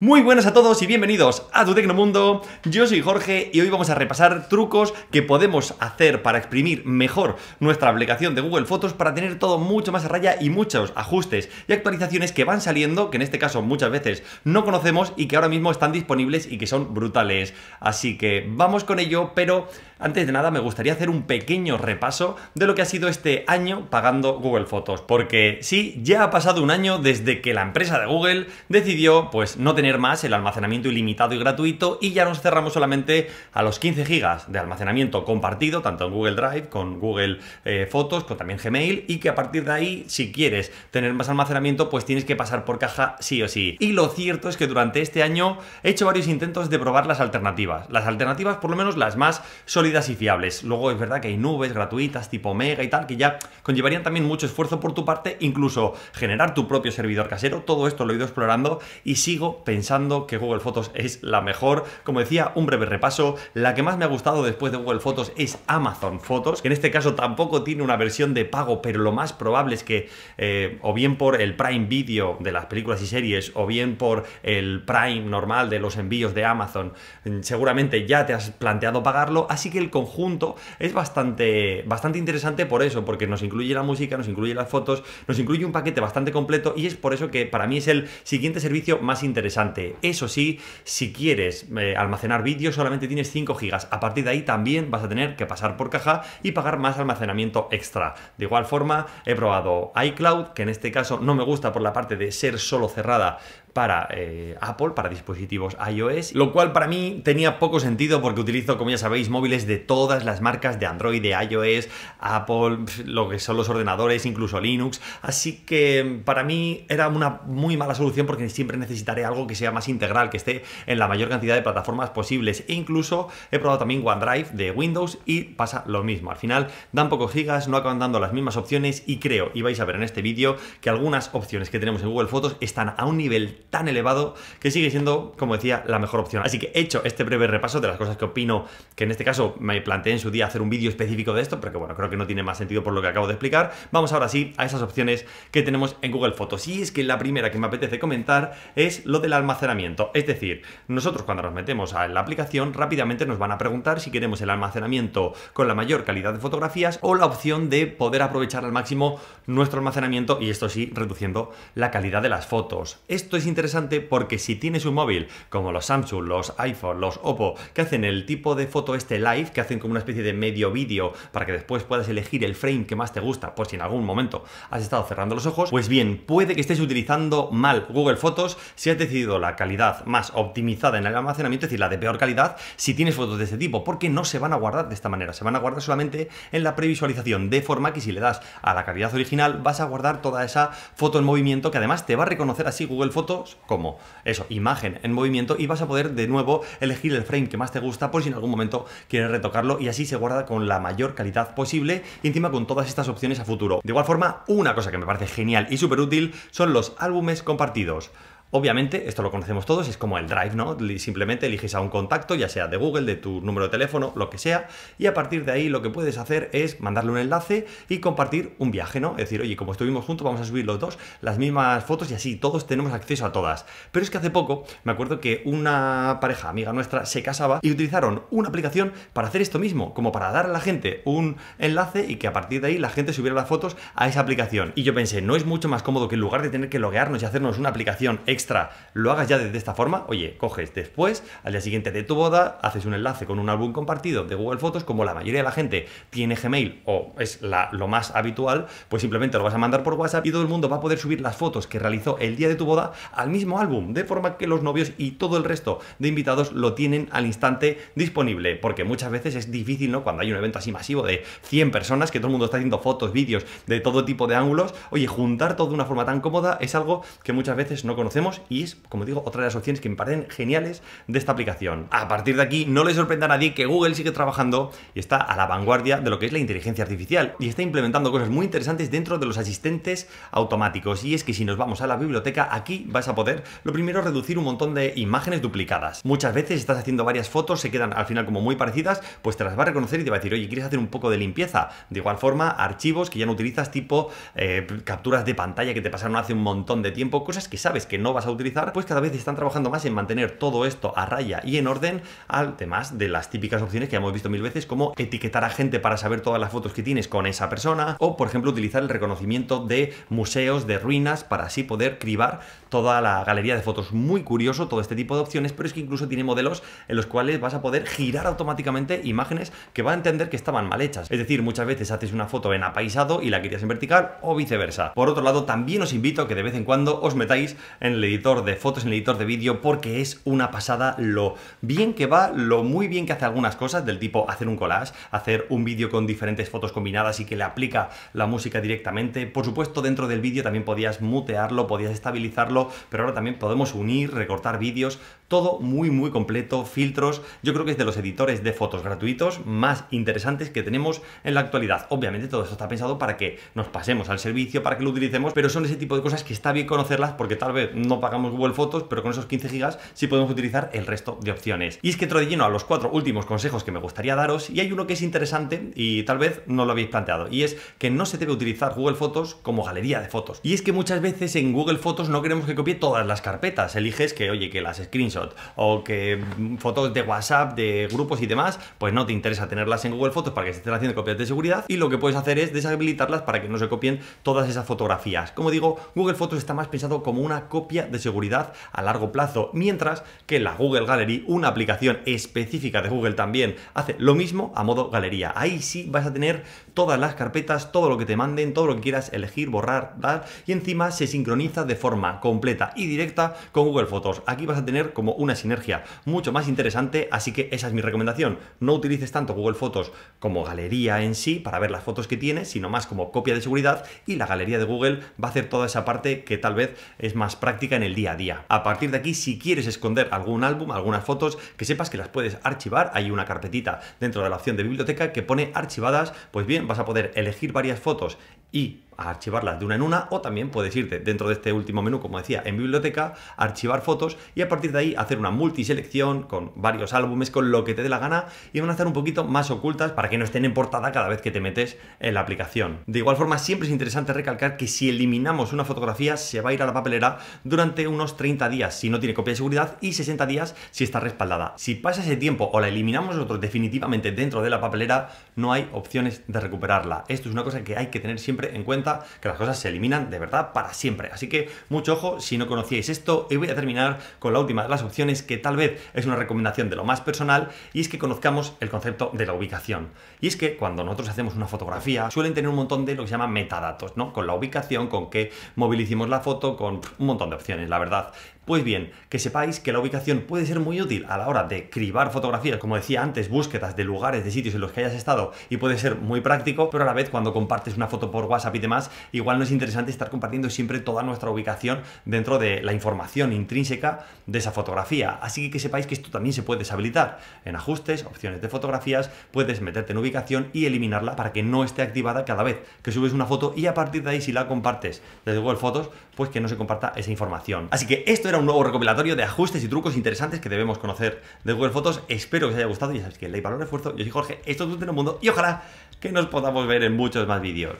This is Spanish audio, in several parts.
Muy buenas a todos y bienvenidos a tu Tecnomundo. Yo soy Jorge y hoy vamos a repasar trucos que podemos hacer para exprimir mejor nuestra aplicación de Google Fotos para tener todo mucho más a raya y muchos ajustes y actualizaciones que van saliendo, que en este caso muchas veces no conocemos y que ahora mismo están disponibles y que son brutales. Así que vamos con ello, pero antes de nada me gustaría hacer un pequeño repaso de lo que ha sido este año pagando Google Fotos, porque sí, ya ha pasado un año desde que la empresa de Google decidió pues no tener más el almacenamiento ilimitado y gratuito y ya nos cerramos solamente a los 15 gigas de almacenamiento compartido, tanto en Google Drive, con Google eh, Fotos, con también Gmail y que a partir de ahí, si quieres tener más almacenamiento, pues tienes que pasar por caja sí o sí. Y lo cierto es que durante este año he hecho varios intentos de probar las alternativas. Las alternativas, por lo menos las más sólidas y fiables. Luego es verdad que hay nubes gratuitas tipo Mega y tal, que ya conllevarían también mucho esfuerzo por tu parte, incluso generar tu propio servidor casero. Todo esto lo he ido explorando y sigo pensando pensando que Google Fotos es la mejor. Como decía, un breve repaso, la que más me ha gustado después de Google Fotos es Amazon Fotos, que en este caso tampoco tiene una versión de pago, pero lo más probable es que eh, o bien por el Prime Video de las películas y series o bien por el Prime normal de los envíos de Amazon, mm, seguramente ya te has planteado pagarlo, así que el conjunto es bastante, bastante interesante por eso, porque nos incluye la música, nos incluye las fotos, nos incluye un paquete bastante completo y es por eso que para mí es el siguiente servicio más interesante. Eso sí, si quieres eh, almacenar vídeos solamente tienes 5 gigas. A partir de ahí también vas a tener que pasar por caja y pagar más almacenamiento extra. De igual forma, he probado iCloud, que en este caso no me gusta por la parte de ser solo cerrada para eh, Apple, para dispositivos iOS, lo cual para mí tenía poco sentido porque utilizo, como ya sabéis, móviles de todas las marcas de Android, de iOS, Apple, lo que son los ordenadores, incluso Linux, así que para mí era una muy mala solución porque siempre necesitaré algo que sea más integral, que esté en la mayor cantidad de plataformas posibles e incluso he probado también OneDrive de Windows y pasa lo mismo, al final dan pocos gigas, no acaban dando las mismas opciones y creo, y vais a ver en este vídeo, que algunas opciones que tenemos en Google Fotos están a un nivel tan elevado que sigue siendo, como decía, la mejor opción. Así que hecho este breve repaso de las cosas que opino, que en este caso me planteé en su día hacer un vídeo específico de esto, pero que bueno, creo que no tiene más sentido por lo que acabo de explicar. Vamos ahora sí a esas opciones que tenemos en Google Fotos. Y es que la primera que me apetece comentar es lo del almacenamiento. Es decir, nosotros cuando nos metemos a la aplicación rápidamente nos van a preguntar si queremos el almacenamiento con la mayor calidad de fotografías o la opción de poder aprovechar al máximo nuestro almacenamiento y esto sí reduciendo la calidad de las fotos. Esto es interesante porque si tienes un móvil como los Samsung, los iPhone, los Oppo, que hacen el tipo de foto este live, que hacen como una especie de medio vídeo para que después puedas elegir el frame que más te gusta, por si en algún momento has estado cerrando los ojos, pues bien, puede que estés utilizando mal Google Fotos si has decidido la calidad más optimizada en el almacenamiento, es decir, la de peor calidad, si tienes fotos de este tipo, porque no se van a guardar de esta manera, se van a guardar solamente en la previsualización, de forma que si le das a la calidad original vas a guardar toda esa foto en movimiento que además te va a reconocer así Google Fotos como eso, imagen en movimiento y vas a poder de nuevo elegir el frame que más te gusta por si en algún momento quieres retocarlo y así se guarda con la mayor calidad posible y encima con todas estas opciones a futuro. De igual forma, una cosa que me parece genial y súper útil son los álbumes compartidos. Obviamente, esto lo conocemos todos, es como el Drive, ¿no? Simplemente eliges a un contacto, ya sea de Google, de tu número de teléfono, lo que sea, y a partir de ahí lo que puedes hacer es mandarle un enlace y compartir un viaje, ¿no? Es decir, oye, como estuvimos juntos, vamos a subir los dos las mismas fotos y así todos tenemos acceso a todas. Pero es que hace poco me acuerdo que una pareja amiga nuestra se casaba y utilizaron una aplicación para hacer esto mismo, como para dar a la gente un enlace y que a partir de ahí la gente subiera las fotos a esa aplicación. Y yo pensé, ¿no es mucho más cómodo que en lugar de tener que loguearnos y hacernos una aplicación extra lo hagas ya de, esta forma, oye, coges después, al día siguiente de tu boda, haces un enlace con un álbum compartido de Google Fotos, como la mayoría de la gente tiene Gmail o es la, lo más habitual, pues simplemente lo vas a mandar por WhatsApp y todo el mundo va a poder subir las fotos que realizó el día de tu boda al mismo álbum, de forma que los novios y todo el resto de invitados lo tienen al instante disponible, porque muchas veces es difícil, ¿no? Cuando hay un evento así masivo de 100 personas, que todo el mundo está haciendo fotos, vídeos de todo tipo de ángulos, oye, juntar todo de una forma tan cómoda es algo que muchas veces no conocemos y es, como digo, otra de las opciones que me parecen geniales de esta aplicación. A partir de aquí, no le sorprenda a nadie que Google sigue trabajando y está a la vanguardia de lo que es la inteligencia artificial y está implementando cosas muy interesantes dentro de los asistentes automáticos. Y es que si nos vamos a la biblioteca, aquí vas a poder, lo primero, reducir un montón de imágenes duplicadas. Muchas veces estás haciendo varias fotos, se quedan al final como muy parecidas, pues te las va a reconocer y te va a decir, oye, ¿quieres hacer un poco de limpieza? De igual forma, archivos que ya no utilizas tipo eh, capturas de pantalla que te pasaron hace un montón de tiempo, cosas que sabes que no vas a utilizar, pues cada vez están trabajando más en mantener todo esto a raya y en orden, además de las típicas opciones que ya hemos visto mil veces, como etiquetar a gente para saber todas las fotos que tienes con esa persona, o por ejemplo utilizar el reconocimiento de museos, de ruinas, para así poder cribar toda la galería de fotos. Muy curioso todo este tipo de opciones, pero es que incluso tiene modelos en los cuales vas a poder girar automáticamente imágenes que va a entender que estaban mal hechas. Es decir, muchas veces haces una foto en apaisado y la querías en vertical o viceversa. Por otro lado, también os invito a que de vez en cuando os metáis en el editor de fotos, en el editor de vídeo, porque es una pasada lo bien que va, lo muy bien que hace algunas cosas, del tipo hacer un collage, hacer un vídeo con diferentes fotos combinadas y que le aplica la música directamente. Por supuesto, dentro del vídeo también podías mutearlo, podías estabilizarlo, pero ahora también podemos unir, recortar vídeos, todo muy muy completo, filtros, yo creo que es de los editores de fotos gratuitos más interesantes que tenemos en la actualidad. Obviamente todo eso está pensado para que nos pasemos al servicio, para que lo utilicemos, pero son ese tipo de cosas que está bien conocerlas porque tal vez no pagamos Google Fotos, pero con esos 15 gigas sí podemos utilizar el resto de opciones. Y es que entro de lleno a los cuatro últimos consejos que me gustaría daros y hay uno que es interesante y tal vez no lo habéis planteado y es que no se debe utilizar Google Fotos como galería de fotos. Y es que muchas veces en Google Fotos no queremos que copie todas las carpetas, eliges que oye que las screenshots o que mm, fotos de WhatsApp, de grupos y demás, pues no te interesa tenerlas en Google Fotos para que se estén haciendo copias de seguridad y lo que puedes hacer es deshabilitarlas para que no se copien todas esas fotografías. Como digo, Google Fotos está más pensado como una copia de seguridad a largo plazo, mientras que la Google Gallery, una aplicación específica de Google también, hace lo mismo a modo galería. Ahí sí vas a tener todas las carpetas, todo lo que te manden, todo lo que quieras elegir, borrar, dar, y encima se sincroniza de forma completa y directa con Google Fotos. Aquí vas a tener como una sinergia mucho más interesante, así que esa es mi recomendación. No utilices tanto Google Fotos como galería en sí para ver las fotos que tienes, sino más como copia de seguridad y la galería de Google va a hacer toda esa parte que tal vez es más práctica en el día a día. A partir de aquí, si quieres esconder algún álbum, algunas fotos, que sepas que las puedes archivar. Hay una carpetita dentro de la opción de biblioteca que pone archivadas. Pues bien, vas a poder elegir varias fotos y a archivarlas de una en una o también puedes irte dentro de este último menú, como decía, en biblioteca, archivar fotos y a partir de ahí hacer una multiselección con varios álbumes, con lo que te dé la gana y van a estar un poquito más ocultas para que no estén en portada cada vez que te metes en la aplicación. De igual forma, siempre es interesante recalcar que si eliminamos una fotografía se va a ir a la papelera durante unos 30 días si no tiene copia de seguridad y 60 días si está respaldada. Si pasa ese tiempo o la eliminamos nosotros definitivamente dentro de la papelera, no hay opciones de recuperarla. Esto es una cosa que hay que tener siempre en cuenta que las cosas se eliminan de verdad para siempre. Así que mucho ojo si no conocíais esto y voy a terminar con la última de las opciones que tal vez es una recomendación de lo más personal y es que conozcamos el concepto de la ubicación. Y es que cuando nosotros hacemos una fotografía suelen tener un montón de lo que se llama metadatos, ¿no? Con la ubicación, con qué movilicemos la foto, con un montón de opciones, la verdad. Pues bien, que sepáis que la ubicación puede ser muy útil a la hora de cribar fotografías, como decía antes, búsquedas de lugares, de sitios en los que hayas estado y puede ser muy práctico, pero a la vez cuando compartes una foto por WhatsApp y demás, igual no es interesante estar compartiendo siempre toda nuestra ubicación dentro de la información intrínseca de esa fotografía. Así que que sepáis que esto también se puede deshabilitar. En ajustes, opciones de fotografías, puedes meterte en ubicación y eliminarla para que no esté activada cada vez que subes una foto y a partir de ahí si la compartes desde Google Fotos, pues que no se comparta esa información. Así que esto era un nuevo recopilatorio de ajustes y trucos interesantes que debemos conocer de Google Fotos. Espero que os haya gustado. Ya sabéis que para valor, esfuerzo. Yo soy Jorge, esto es el mundo y ojalá que nos podamos ver en muchos más vídeos.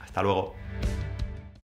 Hasta luego.